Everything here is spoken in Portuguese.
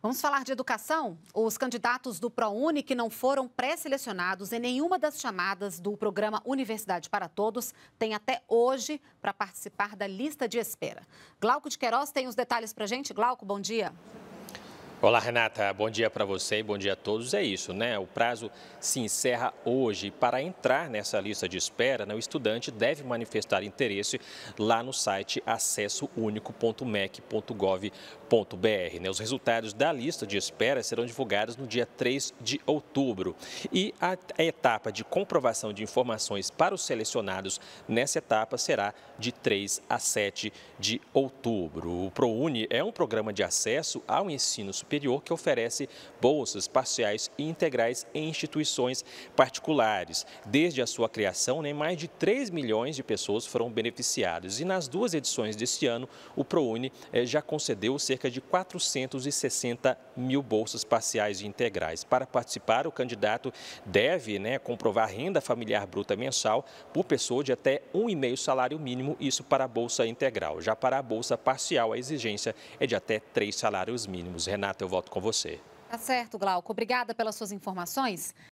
Vamos falar de educação? Os candidatos do ProUni que não foram pré-selecionados em nenhuma das chamadas do programa Universidade para Todos têm até hoje para participar da lista de espera. Glauco de Queiroz tem os detalhes para a gente. Glauco, bom dia. Olá, Renata. Bom dia para você e bom dia a todos. É isso, né? O prazo se encerra hoje. Para entrar nessa lista de espera, né, o estudante deve manifestar interesse lá no site acessounico.mec.gov.br. Né? Os resultados da lista de espera serão divulgados no dia 3 de outubro. E a etapa de comprovação de informações para os selecionados nessa etapa será de 3 a 7 de outubro. O ProUni é um programa de acesso ao ensino superior Superior, que oferece bolsas parciais e integrais em instituições particulares. Desde a sua criação, né, mais de 3 milhões de pessoas foram beneficiadas. E nas duas edições deste ano, o ProUni eh, já concedeu cerca de 460 mil bolsas parciais e integrais. Para participar, o candidato deve né, comprovar renda familiar bruta mensal por pessoa de até um e meio salário mínimo, isso para a bolsa integral. Já para a bolsa parcial, a exigência é de até três salários mínimos. Renato. Teu eu volto com você. Tá certo, Glauco. Obrigada pelas suas informações.